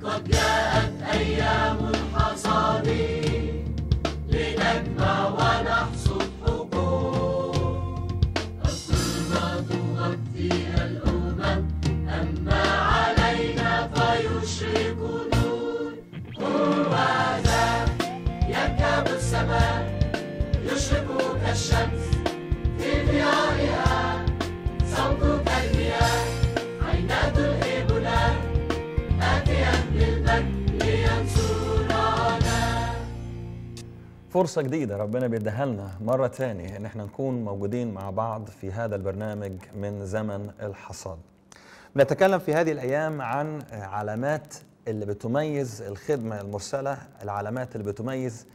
哥哥。فرصة جديدة ربنا بيديها لنا مرة تانية إن احنا نكون موجودين مع بعض في هذا البرنامج من زمن الحصاد. بنتكلم في هذه الأيام عن علامات اللي بتميز الخدمة المرسلة، العلامات اللي بتميز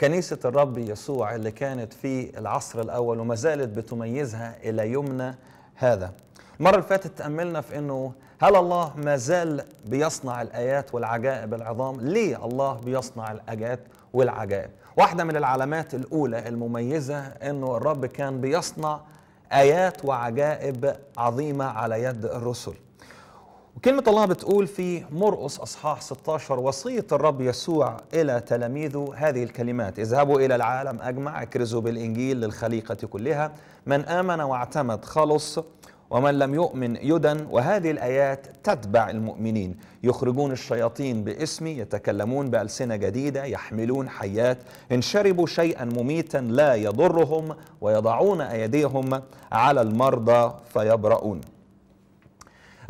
كنيسة الرب يسوع اللي كانت في العصر الأول وما زالت بتميزها إلى يومنا هذا. المرة اللي فاتت تأملنا في إنه هل الله ما زال بيصنع الآيات والعجائب العظام؟ ليه الله بيصنع الآيات والعجائب؟ واحدة من العلامات الأولى المميزة أنه الرب كان بيصنع آيات وعجائب عظيمة على يد الرسل وكلمة الله بتقول في مرقس أصحاح 16 وصية الرب يسوع إلى تلاميذه هذه الكلمات اذهبوا إلى العالم أجمع اكرزوا بالإنجيل للخليقة كلها من آمن واعتمد خلص ومن لم يؤمن يدن وهذه الآيات تتبع المؤمنين يخرجون الشياطين باسمي يتكلمون بألسنة جديدة يحملون حيات إن شربوا شيئا مميتا لا يضرهم ويضعون أيديهم على المرضى فيبرؤون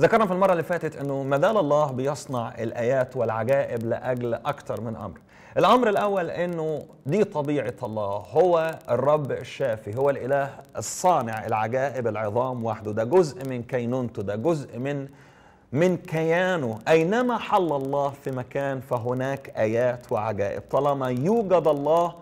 ذكرنا في المرة اللي فاتت أنه ما الله بيصنع الآيات والعجائب لأجل أكثر من أمر الأمر الأول أنه دي طبيعة الله هو الرب الشافي هو الإله الصانع العجائب العظام وحده ده جزء من كينونته ده جزء من من كيانه أينما حل الله في مكان فهناك آيات وعجائب طالما يوجد الله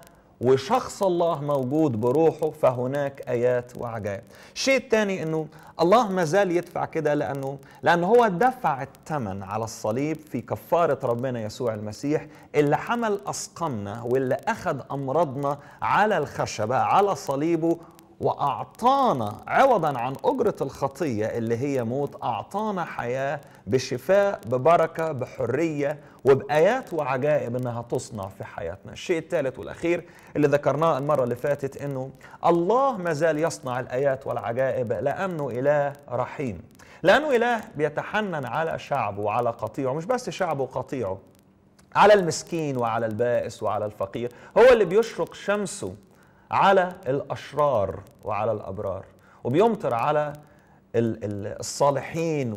وشخص الله موجود بروحه فهناك ايات وعجائب الشيء الثاني انه الله ما زال يدفع كده لانه لأنه هو دفع الثمن على الصليب في كفاره ربنا يسوع المسيح اللي حمل اسقامنا واللي اخذ امراضنا على الخشبه على صليبه واعطانا عوضا عن اجره الخطيه اللي هي موت اعطانا حياه بشفاء ببركه بحريه وبايات وعجائب انها تصنع في حياتنا. الشيء الثالث والاخير اللي ذكرناه المره اللي فاتت انه الله ما زال يصنع الايات والعجائب لانه اله رحيم. لانه اله بيتحنن على شعبه وعلى قطيعه، مش بس شعبه وقطيعه. على المسكين وعلى البائس وعلى الفقير، هو اللي بيشرق شمسه على الاشرار وعلى الابرار وبيمطر على الصالحين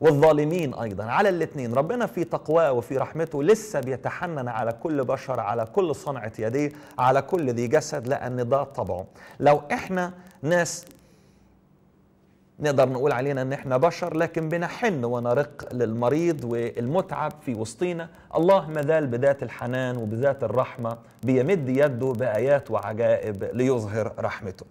والظالمين ايضا على الاثنين ربنا في تقواه وفي رحمته لسه بيتحنن على كل بشر على كل صنعه يديه على كل ذي جسد لان ده طبعه لو احنا ناس نقدر نقول علينا ان احنا بشر لكن بنحن ونرق للمريض والمتعب في وسطينا الله مازال بذات الحنان وبذات الرحمة بيمد يده بآيات وعجائب ليظهر رحمته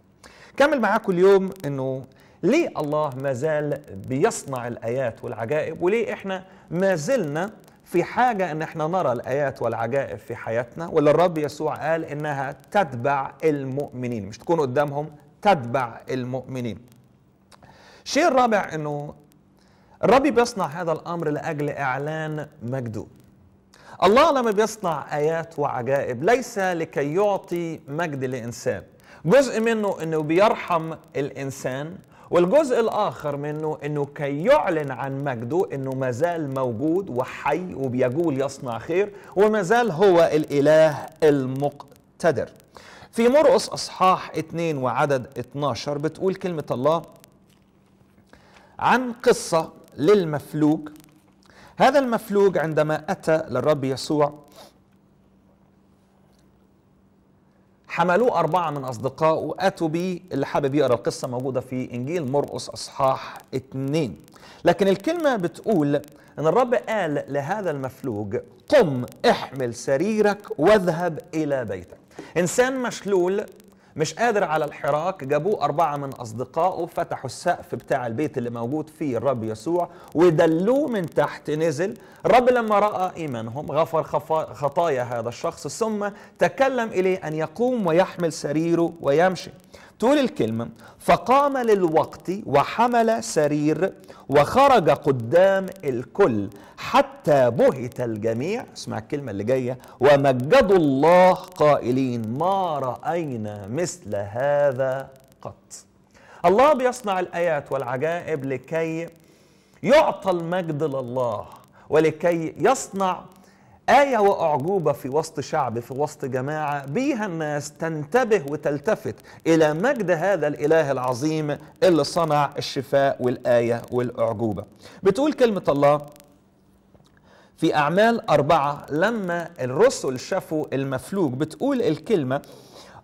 كمل معاكم اليوم انه ليه الله مازال بيصنع الآيات والعجائب وليه احنا ما زلنا في حاجة ان احنا نرى الآيات والعجائب في حياتنا واللي الرب يسوع قال انها تتبع المؤمنين مش تكون قدامهم تتبع المؤمنين الشيء الرابع انه الرب بيصنع هذا الامر لاجل اعلان مجده الله لما بيصنع ايات وعجائب ليس لكي يعطي مجد لانسان جزء منه انه بيرحم الانسان والجزء الاخر منه انه كي يعلن عن مجده انه مازال موجود وحي وبيجول يصنع خير ومازال هو الاله المقتدر في مرقس اصحاح 2 وعدد 12 بتقول كلمه الله عن قصة للمفلوج هذا المفلوج عندما أتى للرب يسوع حملوه أربعة من أصدقائه وأتوا به اللي حابب يقرأ القصة موجودة في إنجيل مرقس أصحاح اتنين لكن الكلمة بتقول أن الرب قال لهذا المفلوج قم احمل سريرك واذهب إلى بيتك إنسان مشلول مش قادر على الحراك جابوه أربعة من أصدقائه فتحوا السقف بتاع البيت اللي موجود فيه الرب يسوع ودلوه من تحت نزل الرب لما رأى إيمانهم غفر خطايا هذا الشخص ثم تكلم إليه أن يقوم ويحمل سريره ويمشي تقول الكلمة فقام للوقت وحمل سرير وخرج قدام الكل حتى بهت الجميع اسمع الكلمة اللي جاية ومجدوا الله قائلين ما رأينا مثل هذا قط الله بيصنع الآيات والعجائب لكي يعطى المجد لله ولكي يصنع آية وأعجوبة في وسط شعب في وسط جماعة بيها الناس تنتبه وتلتفت إلى مجد هذا الإله العظيم اللي صنع الشفاء والآية والأعجوبة بتقول كلمة الله في أعمال أربعة لما الرسل شافوا المفلوج بتقول الكلمة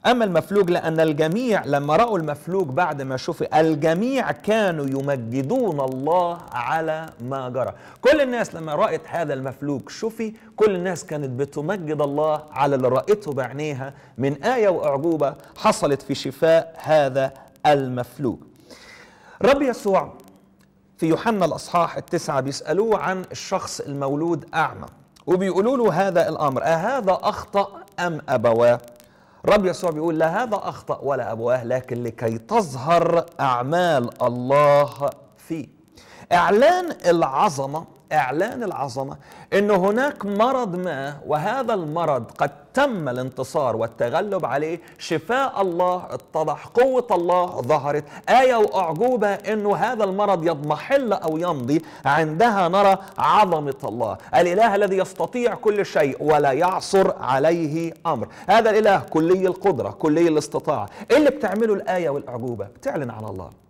أما المفلوج لأن الجميع لما رأوا المفلوج بعد ما شفي الجميع كانوا يمجدون الله على ما جرى كل الناس لما رأت هذا المفلوج شفي كل الناس كانت بتمجد الله على اللي رأته بعينيها من آية وأعجوبة حصلت في شفاء هذا المفلوج رب يسوع في يوحنا الأصحاح التسعة بيسألوه عن الشخص المولود أعمى وبيقولوا له هذا الأمر أهذا أخطأ أم أبواه رب يسوع بيقول لا هذا أخطأ ولا أبواه لكن لكي تظهر أعمال الله فيه إعلان العظمة اعلان العظمه ان هناك مرض ما وهذا المرض قد تم الانتصار والتغلب عليه شفاء الله اتضح قوه الله ظهرت ايه واعجوبه انه هذا المرض يضمحل او يمضي عندها نرى عظمه الله الاله الذي يستطيع كل شيء ولا يعصر عليه امر هذا الاله كلي القدره كلي الاستطاعه إيه اللي بتعمله الايه والاعجوبه بتعلن على الله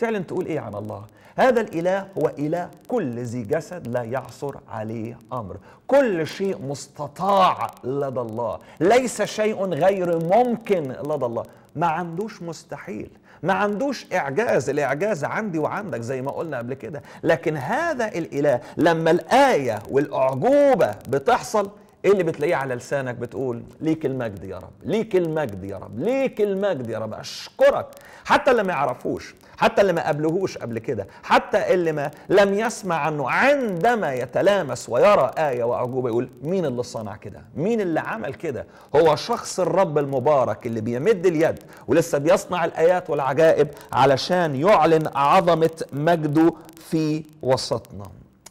تعلن تقول ايه عن الله هذا الاله هو اله كل ذي جسد لا يعصر عليه امر كل شيء مستطاع لدى الله ليس شيء غير ممكن لدى الله ما عندوش مستحيل ما عندوش اعجاز الاعجاز عندي وعندك زي ما قلنا قبل كده لكن هذا الاله لما الايه والاعجوبه بتحصل ايه اللي بتلاقيه على لسانك بتقول ليك المجد يا رب ليك المجد يا رب ليك المجد يا رب اشكرك حتى اللي ما يعرفوش حتى اللي ما قابلهوش قبل كده حتى اللي ما لم يسمع عنه عندما يتلامس ويرى آية وأعجوبة يقول مين اللي صنع كده مين اللي عمل كده هو شخص الرب المبارك اللي بيمد اليد ولسه بيصنع الآيات والعجائب علشان يعلن عظمة مجده في وسطنا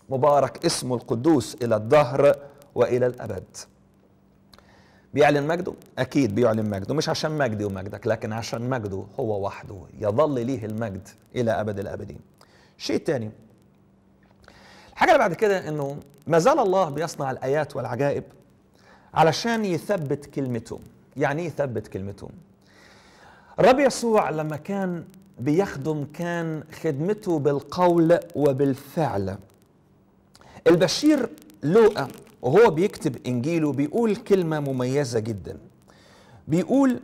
مبارك اسمه القدوس إلى الدهر وإلى الأبد بيعلن مجده اكيد بيعلن مجده مش عشان مجدي ومجدك لكن عشان مجده هو وحده يظل ليه المجد الى ابد الابدين الشيء الثاني الحاجه اللي بعد كده انه ما زال الله بيصنع الايات والعجائب علشان يثبت كلمته يعني ايه يثبت كلمته الرب يسوع لما كان بيخدم كان خدمته بالقول وبالفعل البشير لوقا وهو بيكتب إنجيله بيقول كلمة مميزة جدا بيقول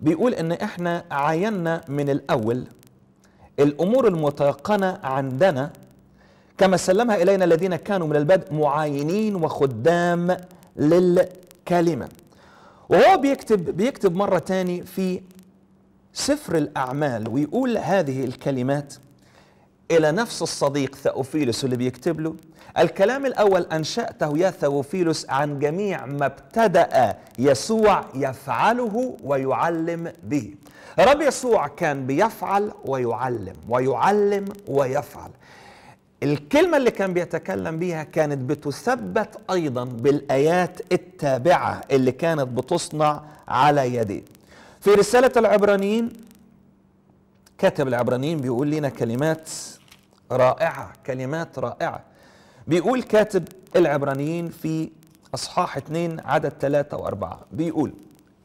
بيقول إن إحنا عاينا من الأول الأمور المتيقنة عندنا كما سلمها إلينا الذين كانوا من البدء معاينين وخدام للكلمة وهو بيكتب بيكتب مرة تاني في سفر الأعمال ويقول هذه الكلمات إلى نفس الصديق ثأوفيلوس اللي بيكتب له الكلام الأول أنشأته يا ثأوفيلوس عن جميع ما ابتدأ يسوع يفعله ويعلم به الرب يسوع كان بيفعل ويعلم ويعلم ويفعل الكلمة اللي كان بيتكلم بيها كانت بتثبت أيضا بالآيات التابعة اللي كانت بتصنع على يديه في رسالة العبرانيين كاتب العبرانيين بيقول لنا كلمات رائعة كلمات رائعة بيقول كاتب العبرانيين في أصحاح 2 عدد 3 و4 بيقول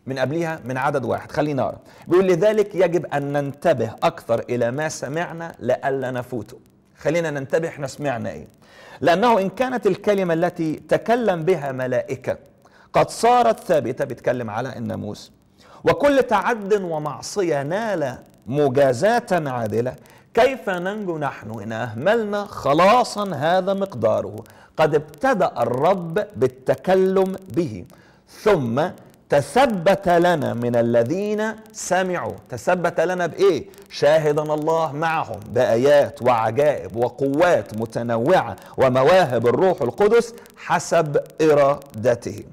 من قبلها من عدد واحد خلينا نقرا بيقول لذلك يجب أن ننتبه أكثر إلى ما سمعنا لئلا نفوته خلينا ننتبه احنا سمعنا ايه لأنه إن كانت الكلمة التي تكلم بها ملائكة قد صارت ثابتة بيتكلم على الناموس وكل تعد ومعصية نال مجازاة عادلة كيف ننجو نحن إن أهملنا خلاصا هذا مقداره قد ابتدأ الرب بالتكلم به ثم تثبت لنا من الذين سمعوا تثبت لنا بإيه؟ شاهدنا الله معهم بآيات وعجائب وقوات متنوعة ومواهب الروح القدس حسب إرادته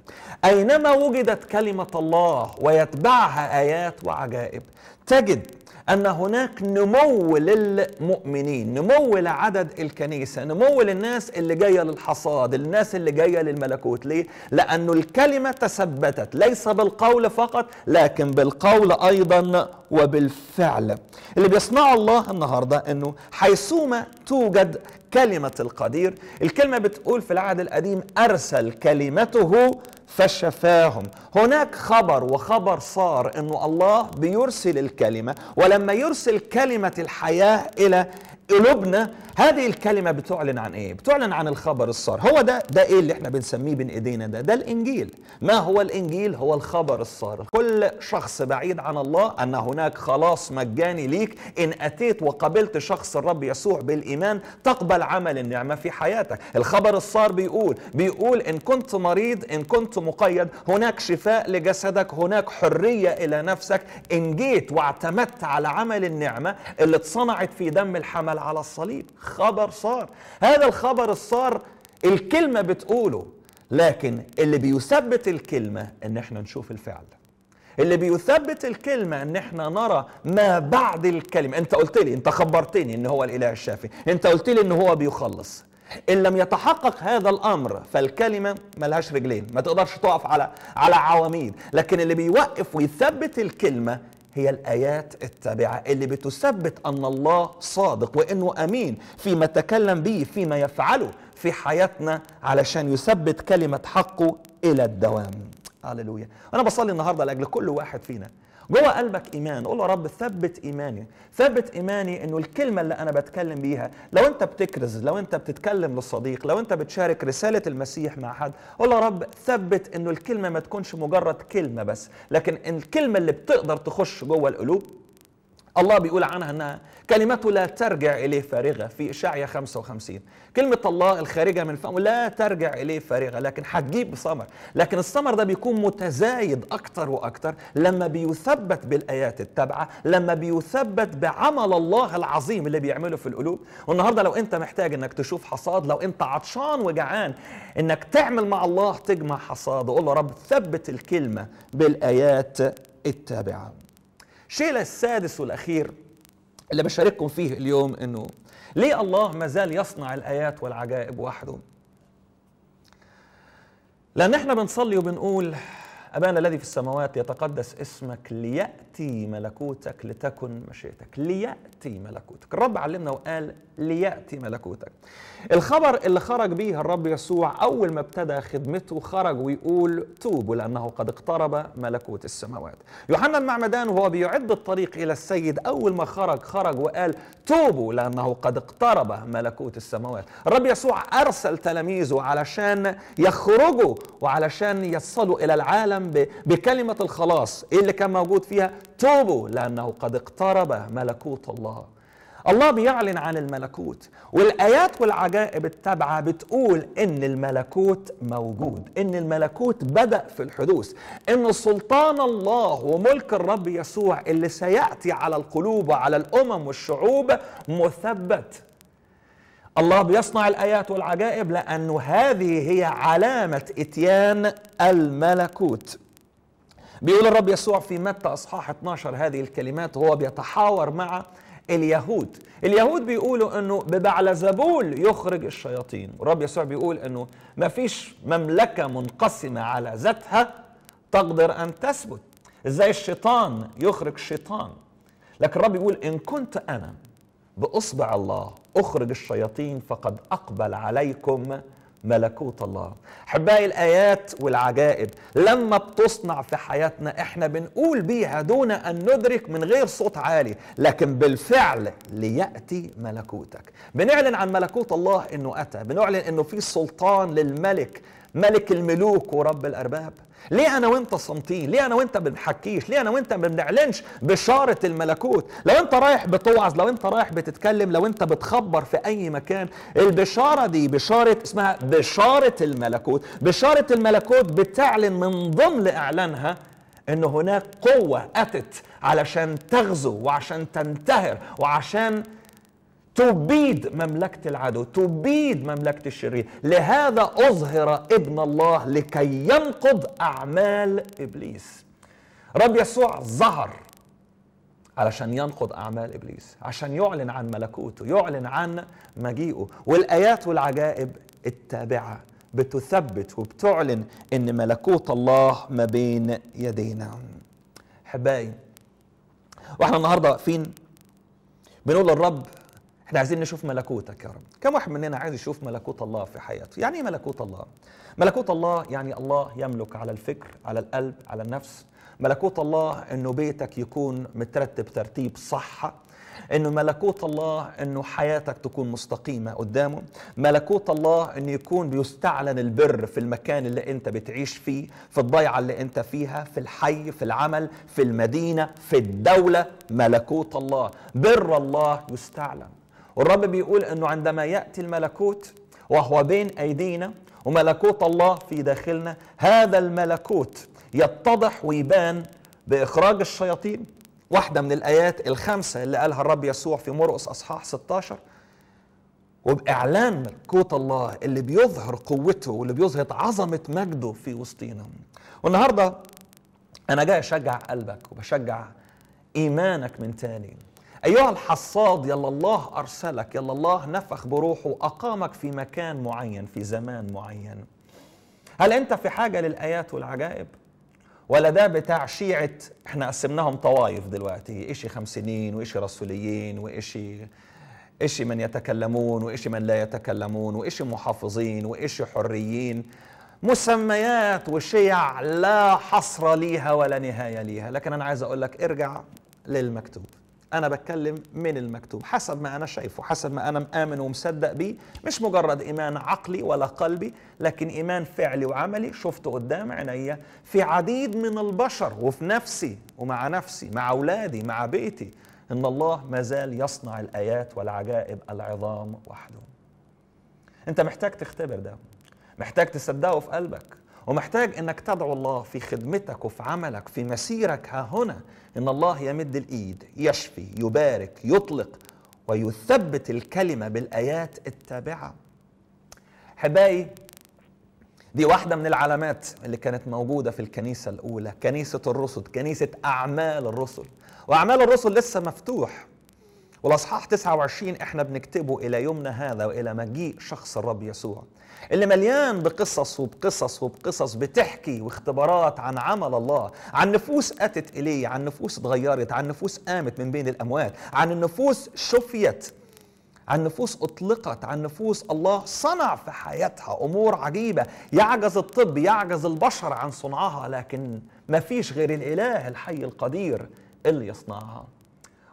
أينما وجدت كلمة الله ويتبعها آيات وعجائب تجد أن هناك نمو للمؤمنين نمو لعدد الكنيسة نمو للناس اللي جاية للحصاد الناس اللي جاية للملكوت ليه؟ لأن الكلمة تثبتت ليس بالقول فقط لكن بالقول أيضا وبالفعل اللي بيصنعه الله النهاردة أنه حيثما توجد كلمة القدير الكلمة بتقول في العهد القديم أرسل كلمته فشفاهم هناك خبر وخبر صار أن الله بيرسل الكلمه ولما يرسل كلمه الحياه الى قلوبنا هذه الكلمه بتعلن عن ايه بتعلن عن الخبر الصار هو ده ده ايه اللي احنا بنسميه بين ايدينا ده ده الانجيل ما هو الانجيل هو الخبر الصار كل شخص بعيد عن الله ان هناك خلاص مجاني ليك ان اتيت وقبلت شخص الرب يسوع بالايمان تقبل عمل النعمه في حياتك الخبر الصار بيقول بيقول ان كنت مريض ان كنت مقيد هناك شفاء لجسدك هناك حريه الى نفسك ان جيت واعتمدت على عمل النعمه اللي اتصنعت في دم الحمل على الصليب خبر صار هذا الخبر الصار الكلمة بتقوله لكن اللي بيثبت الكلمة ان احنا نشوف الفعل اللي بيثبت الكلمة ان احنا نرى ما بعد الكلمة انت قلت لي انت خبرتني ان هو الاله الشافي انت قلت لي ان هو بيخلص ان لم يتحقق هذا الامر فالكلمه ملهاش رجلين ما تقدرش تقف على على عواميد لكن اللي بيوقف ويثبت الكلمه هي الآيات التابعة اللي بتثبت أن الله صادق وأنه أمين فيما تكلم به فيما يفعله في حياتنا علشان يثبت كلمة حقه إلى الدوام هللويا انا بصلي النهارده لاجل كل واحد فينا جوه قلبك ايمان قول يا رب ثبت ايماني ثبت ايماني انه الكلمه اللي انا بتكلم بيها لو انت بتكرز لو انت بتتكلم للصديق لو انت بتشارك رساله المسيح مع حد قول يا رب ثبت انه الكلمه ما تكونش مجرد كلمه بس لكن الكلمه اللي بتقدر تخش جوه القلوب الله بيقول عنها أنها كلمته لا ترجع إليه فارغة في إشعيا 55 كلمة الله الخارجة من فمه لا ترجع إليه فارغة لكن هتجيب ثمر لكن الثمر ده بيكون متزايد أكتر وأكتر لما بيثبت بالآيات التابعة لما بيثبت بعمل الله العظيم اللي بيعمله في القلوب والنهاردة لو أنت محتاج أنك تشوف حصاد لو أنت عطشان وجعان أنك تعمل مع الله تجمع حصاد وقول له رب ثبت الكلمة بالآيات التابعه الشيء السادس والاخير اللي بشارككم فيه اليوم انه ليه الله ما زال يصنع الايات والعجائب وحده لان احنا بنصلي وبنقول ابانا الذي في السماوات يتقدس اسمك لياتي ملكوتك لتكن مشيئتك لياتي ملكوتك الرب علمنا وقال ليأتي ملكوتك الخبر اللي خرج به الرب يسوع أول ما ابتدى خدمته خرج ويقول توبوا لأنه قد اقترب ملكوت السماوات يوحنا المعمدان وهو بيعد الطريق إلى السيد أول ما خرج خرج وقال توبوا لأنه قد اقترب ملكوت السماوات الرب يسوع أرسل تلاميذه علشان يخرجوا وعلشان يصلوا إلى العالم بكلمة الخلاص ايه اللي كان موجود فيها توبوا لأنه قد اقترب ملكوت الله الله بيعلن عن الملكوت والآيات والعجائب التابعة بتقول إن الملكوت موجود إن الملكوت بدأ في الحدوث إن سلطان الله وملك الرب يسوع اللي سيأتي على القلوب وعلى الأمم والشعوب مثبت الله بيصنع الآيات والعجائب لأن هذه هي علامة إتيان الملكوت بيقول الرب يسوع في متى اصحاح 12 هذه الكلمات وهو بيتحاور مع اليهود اليهود بيقولوا انه ببعلزبول يخرج الشياطين ورب يسوع بيقول انه ما فيش مملكة منقسمة على ذاتها تقدر ان تثبت ازاي الشيطان يخرج شيطان لكن الرب يقول ان كنت انا باصبع الله اخرج الشياطين فقد اقبل عليكم ملكوت الله حباي الآيات والعجائب لما بتصنع في حياتنا احنا بنقول بيها دون أن ندرك من غير صوت عالي لكن بالفعل ليأتي ملكوتك بنعلن عن ملكوت الله أنه أتى بنعلن أنه في سلطان للملك ملك الملوك ورب الأرباب ليه انا وانت صامتين ليه انا وانت بنحكيش ليه انا وانت ما بنعلنش بشاره الملكوت لو انت رايح بتوعظ لو انت رايح بتتكلم لو انت بتخبر في اي مكان البشاره دي بشاره اسمها بشاره الملكوت بشاره الملكوت بتعلن من ضمن اعلانها ان هناك قوه اتت علشان تغزو وعشان تنتهر وعشان تبيد مملكة العدو تبيد مملكة الشرير لهذا أظهر ابن الله لكي ينقض أعمال إبليس رب يسوع ظهر علشان ينقض أعمال إبليس عشان يعلن عن ملكوته يعلن عن مجيئه والآيات والعجائب التابعة بتثبت وبتعلن ان ملكوت الله ما بين يدينا احبائي واحنا النهارده واقفين بنقول للرب احنا عايزين نشوف ملكوتك يا رب كم واحد مننا عايز يشوف ملكوت الله في حياته يعني ايه ملكوت الله ملكوت الله يعني الله يملك على الفكر على القلب على النفس ملكوت الله انه بيتك يكون مترتب ترتيب صح انه ملكوت الله انه حياتك تكون مستقيمه قدامه ملكوت الله انه يكون بيستعلن البر في المكان اللي انت بتعيش فيه في الضيعه اللي انت فيها في الحي في العمل في المدينه في الدوله ملكوت الله بر الله يستعلن والرب بيقول انه عندما ياتي الملكوت وهو بين ايدينا وملكوت الله في داخلنا هذا الملكوت يتضح ويبان باخراج الشياطين واحده من الايات الخمسه اللي قالها الرب يسوع في مرقس اصحاح 16 وبإعلان ملكوت الله اللي بيظهر قوته واللي بيظهر عظمة مجده في وسطينا والنهاردة أنا جاي أشجع قلبك وبشجع إيمانك من تاني أيها الحصاد يلا الله أرسلك يلا الله نفخ بروحه أقامك في مكان معين في زمان معين هل أنت في حاجة للآيات والعجائب؟ ولا ده بتاع شيعة احنا قسمناهم طوائف دلوقتي إشي خمسينين وإشي رسوليين وإشي إشي من يتكلمون وإشي من لا يتكلمون وإشي محافظين وإشي حريين مسميات وشيع لا حصر ليها ولا نهاية ليها لكن أنا عايز أقول لك ارجع للمكتوب انا بتكلم من المكتوب حسب ما انا شايفه حسب ما انا مآمن ومصدق بيه مش مجرد ايمان عقلي ولا قلبي لكن ايمان فعلي وعملي شفته قدام عينيا في عديد من البشر وفي نفسي ومع نفسي مع اولادي مع بيتي ان الله ما زال يصنع الايات والعجائب العظام وحده انت محتاج تختبر ده محتاج تصدقه في قلبك ومحتاج انك تدعو الله في خدمتك وفي عملك في مسيرك ها هنا ان الله يمد الايد يشفي يبارك يطلق ويثبت الكلمة بالآيات التابعة حبايبي دي واحدة من العلامات اللي كانت موجودة في الكنيسة الأولى كنيسة الرسل كنيسة أعمال الرسل وأعمال الرسل لسه مفتوح والأصحاح 29 احنا بنكتبه إلى يومنا هذا وإلى مجيء شخص الرب يسوع اللي مليان بقصص وبقصص وبقصص بتحكي واختبارات عن عمل الله عن نفوس أتت إليه عن نفوس اتغيرت عن نفوس قامت من بين الأموات عن النفوس شفيت عن نفوس اطلقت عن نفوس الله صنع في حياتها امور عجيبه يعجز الطب يعجز البشر عن صنعها لكن ما فيش غير الاله الحي القدير اللي يصنعها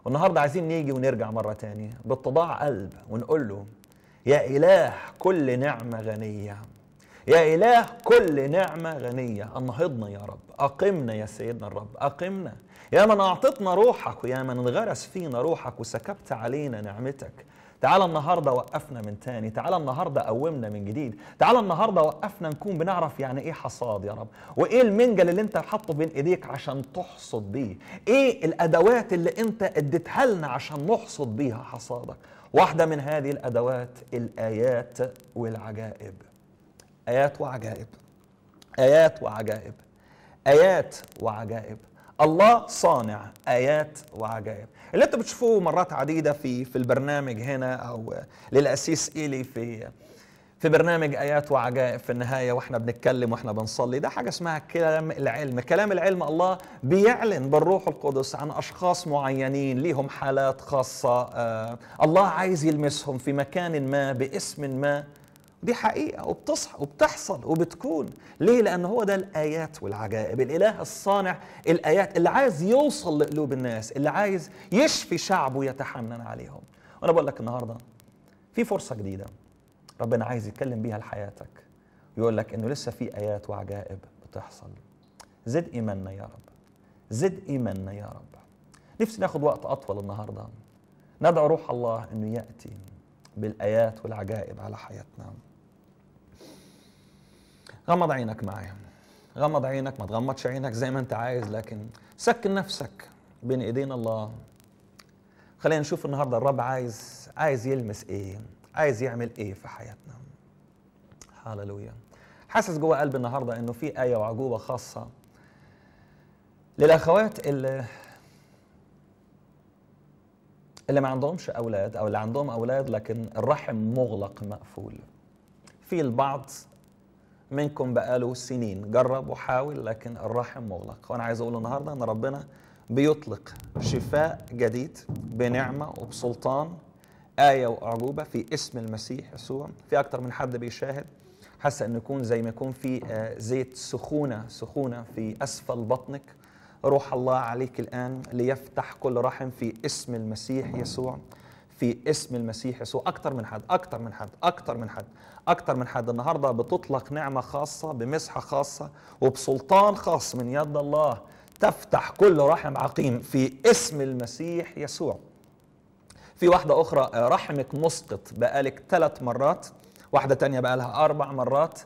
والنهارده عايزين نيجي ونرجع مره تانية باتضاع قلب ونقول له يا اله كل نعمه غنيه يا إله كل نعمة غنية أنهضنا يا رب أقمنا يا سيدنا الرب أقمنا يا من أعطتنا روحك ويا من انغرس فينا روحك وسكبت علينا نعمتك تعال النهاردة وقفنا من تاني تعال النهاردة قومنا من جديد تعال النهاردة وقفنا نكون بنعرف يعني ايه حصاد يا رب وايه المنجل اللي انت حاطه بين ايديك عشان تحصد بيه ايه الادوات اللي انت اديتها لنا عشان نحصد بيها حصادك واحدة من هذه الادوات الايات والعجائب ايات وعجائب ايات وعجائب ايات وعجائب الله صانع ايات وعجائب اللي انتم بتشوفوه مرات عديده في في البرنامج هنا او للاسيس الي في في برنامج ايات وعجائب في النهايه واحنا بنتكلم واحنا بنصلي ده حاجه اسمها كلام العلم كلام العلم الله بيعلن بالروح القدس عن اشخاص معينين ليهم حالات خاصه آه الله عايز يلمسهم في مكان ما باسم ما دي حقيقة وبتصح وبتحصل وبتكون ليه؟ لأن هو ده الآيات والعجائب الإله الصانع الآيات اللي عايز يوصل لقلوب الناس اللي عايز يشفي شعبه يتحنن عليهم وأنا بقول لك النهاردة في فرصة جديدة ربنا عايز يتكلم بيها لحياتك يقول لك إنه لسه في آيات وعجائب بتحصل زد إيماننا يا رب زد إيماننا يا رب نفسي ناخد وقت أطول النهاردة ندعو روح الله أنه يأتي بالآيات والعجائب على حياتنا غمض عينك معايا غمض عينك ما تغمضش عينك زي ما انت عايز لكن سكن نفسك بين ايدين الله خلينا نشوف النهارده الرب عايز عايز يلمس ايه عايز يعمل ايه في حياتنا هاللويا حاسس جوه قلبي النهارده انه في ايه وعجوبه خاصه للاخوات اللي اللي ما عندهمش اولاد او اللي عندهم اولاد لكن الرحم مغلق مقفول في البعض منكم بقاله سنين جرب وحاول لكن الرحم مغلق وانا عايز اقول النهارده ان ربنا بيطلق شفاء جديد بنعمه وبسلطان آية وأعجوبة في اسم المسيح يسوع في أكتر من حد بيشاهد حاسة أن يكون زي ما يكون في آه، زيت سخونة سخونة في أسفل بطنك روح الله عليك الآن ليفتح كل رحم في اسم المسيح يسوع في اسم المسيح يسوع أكثر من حد أكثر من حد أكثر من حد أكثر من حد النهاردة بتطلق نعمة خاصة بمسحة خاصة وبسلطان خاص من يد الله تفتح كل رحم عقيم في اسم المسيح يسوع في واحدة أخرى رحمك مسقط بقالك ثلاث مرات واحدة تانية بقالها أربع مرات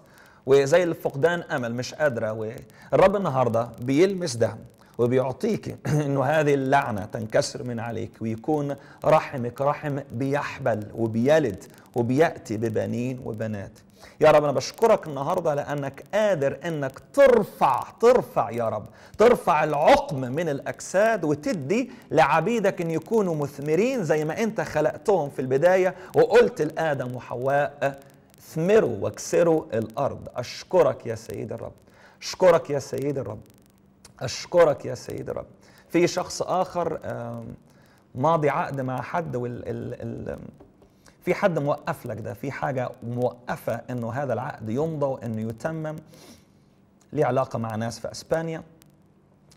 وزي الفقدان أمل مش قادرة والرب النهاردة بيلمس ده وبيعطيك انه هذه اللعنه تنكسر من عليك ويكون رحمك رحم بيحبل وبيلد وبياتي ببنين وبنات يا رب انا بشكرك النهارده لانك قادر انك ترفع ترفع يا رب ترفع العقم من الاجساد وتدي لعبيدك ان يكونوا مثمرين زي ما انت خلقتهم في البدايه وقلت لادم وحواء اثمروا واكسروا الارض اشكرك يا سيد الرب اشكرك يا سيد الرب أشكرك يا سيد رب في شخص آخر ماضي عقد مع حد وال ال ال في حد موقف لك ده في حاجة موقفة أنه هذا العقد يمضى وأنه يتمم ليه علاقة مع ناس في أسبانيا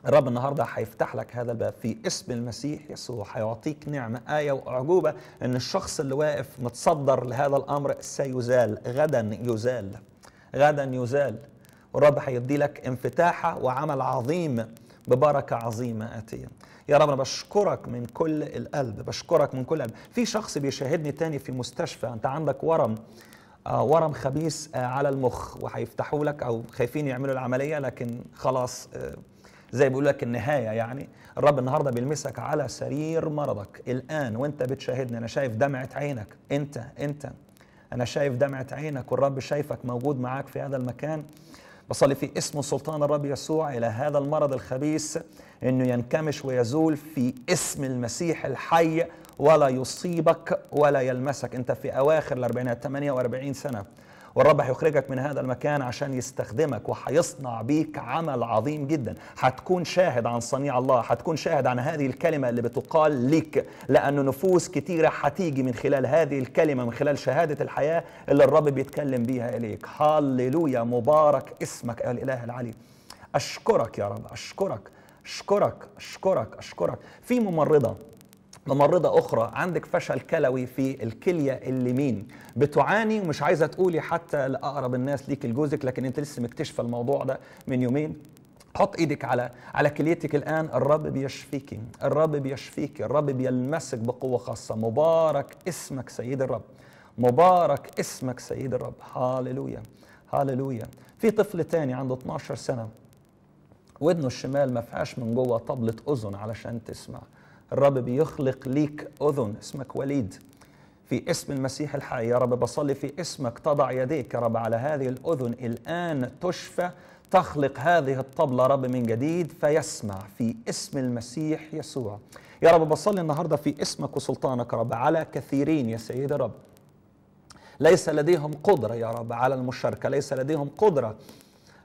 الرب النهارده هيفتح لك هذا الباب في اسم المسيح يسوع حيعطيك نعمه ايه واعجوبه ان الشخص اللي واقف متصدر لهذا الامر سيزال غدا يزال غدا يزال والرب هيدي لك انفتاحة وعمل عظيم ببركة عظيمة آتية يا رب أنا بشكرك من كل القلب بشكرك من كل القلب في شخص بيشاهدني تاني في مستشفى أنت عندك ورم آه، ورم خبيث آه، على المخ وهيفتحوا لك أو خايفين يعملوا العملية لكن خلاص آه، زي بيقول لك النهاية يعني الرب النهاردة بيلمسك على سرير مرضك الآن وانت بتشاهدني أنا شايف دمعة عينك انت انت أنا شايف دمعة عينك والرب شايفك موجود معاك في هذا المكان بصلي في اسم سلطان الرب يسوع إلى هذا المرض الخبيث أنه ينكمش ويزول في اسم المسيح الحي ولا يصيبك ولا يلمسك أنت في أواخر الأربعينات 48 سنة والرب هيخرجك من هذا المكان عشان يستخدمك وهيصنع بيك عمل عظيم جدا هتكون شاهد عن صنيع الله هتكون شاهد عن هذه الكلمة اللي بتقال لك لأن نفوس كتيرة هتيجي من خلال هذه الكلمة من خلال شهادة الحياة اللي الرب بيتكلم بيها إليك هاللويا مبارك اسمك يا الإله العلي أشكرك يا رب أشكرك أشكرك أشكرك أشكرك في ممرضة ممرضة أخرى عندك فشل كلوي في الكلية اليمين بتعاني ومش عايزة تقولي حتى لأقرب الناس ليك لجوزك لكن أنت لسه مكتشفة الموضوع ده من يومين حط ايدك على على كليتك الان الرب بيشفيك الرب بيشفيك الرب بيلمسك بقوه خاصه مبارك اسمك سيد الرب مبارك اسمك سيد الرب هاللويا هاللويا في طفل تاني عنده 12 سنه ودنه الشمال ما فيهاش من جوه طبلة أذن علشان تسمع الرب بيخلق ليك أذن اسمك وليد في اسم المسيح الحي يا رب بصلي في اسمك تضع يديك يا رب على هذه الأذن الآن تشفى تخلق هذه الطبلة رب من جديد فيسمع في اسم المسيح يسوع يا رب بصلي النهاردة في اسمك وسلطانك رب على كثيرين يا سيد رب ليس لديهم قدرة يا رب على المشاركة ليس لديهم قدرة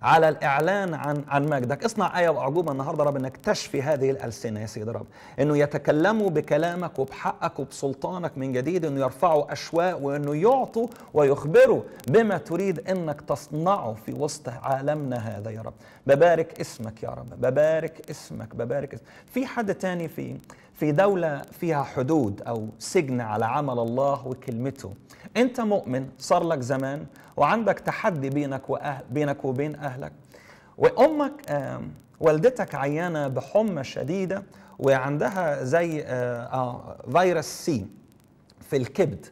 على الإعلان عن عن مجدك اصنع آية وأعجوبة النهاردة رب أنك تشفي هذه الألسنة يا سيد رب أنه يتكلموا بكلامك وبحقك وبسلطانك من جديد أنه يرفعوا أشواء وأنه يعطوا ويخبروا بما تريد أنك تصنعه في وسط عالمنا هذا يا رب ببارك اسمك يا رب ببارك اسمك ببارك اسمك في حد تاني في في دولة فيها حدود أو سجن على عمل الله وكلمته أنت مؤمن صار لك زمان وعندك تحدي بينك, وأهل بينك وبين أهلك وأمك والدتك عيانة بحمى شديدة وعندها زي آه، آه، فيروس سي في الكبد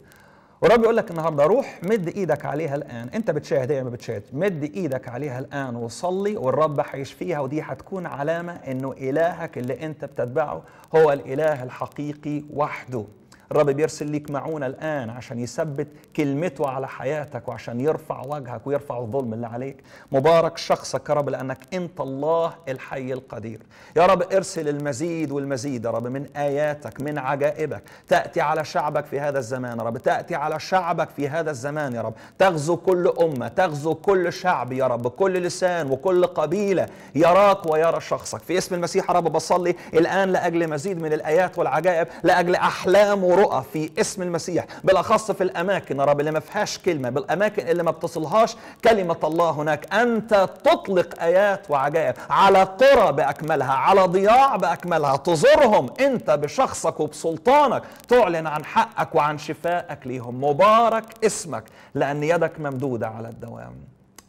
والرب بيقول لك النهارده روح مد ايدك عليها الان انت بتشاهد هي ايه ما بتشاهد مد ايدك عليها الان وصلي والرب هيشفيها ودي هتكون علامه انه الهك اللي انت بتتبعه هو الاله الحقيقي وحده الرب بيرسل ليك معونة الآن عشان يثبت كلمته على حياتك وعشان يرفع وجهك ويرفع الظلم اللي عليك مبارك شخصك يا رب لأنك أنت الله الحي القدير يا رب ارسل المزيد والمزيد يا رب من آياتك من عجائبك تأتي على شعبك في هذا الزمان يا رب تأتي على شعبك في هذا الزمان يا رب تغزو كل أمة تغزو كل شعب يا رب كل لسان وكل قبيلة يراك ويرى شخصك في اسم المسيح يا رب بصلي الآن لأجل مزيد من الآيات والعجائب لأجل أحلام الرؤى في اسم المسيح بالاخص في الاماكن يا رب اللي ما فيهاش كلمه بالاماكن اللي ما بتصلهاش كلمه الله هناك انت تطلق ايات وعجائب على قرى باكملها على ضياع باكملها تزورهم انت بشخصك وبسلطانك تعلن عن حقك وعن شفائك ليهم مبارك اسمك لان يدك ممدوده على الدوام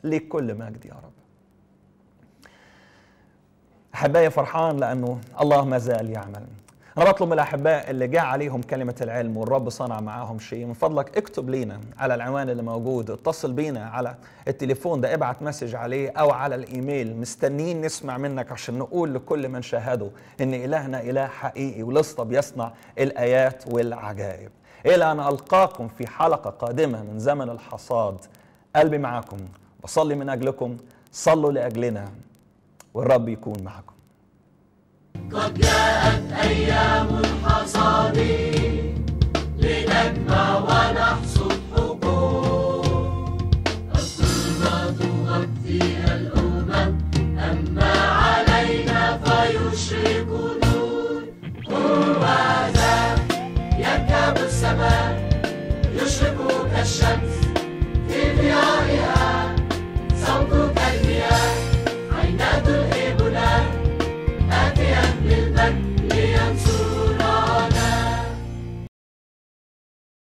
ليك كل مجد يا رب احبائي فرحان لانه الله ما زال يعمل انا بطلب من الاحباء اللي جاء عليهم كلمه العلم والرب صنع معاهم شيء من فضلك اكتب لينا على العنوان اللي موجود اتصل بينا على التليفون ده ابعت مسج عليه او على الايميل مستنيين نسمع منك عشان نقول لكل من شاهدوا ان الهنا اله حقيقي ولسه بيصنع الايات والعجائب الى ان القاكم في حلقه قادمه من زمن الحصاد قلبي معاكم بصلي من اجلكم صلوا لاجلنا والرب يكون معكم قد جاءت أيام الحصاد لنجمع ونحصد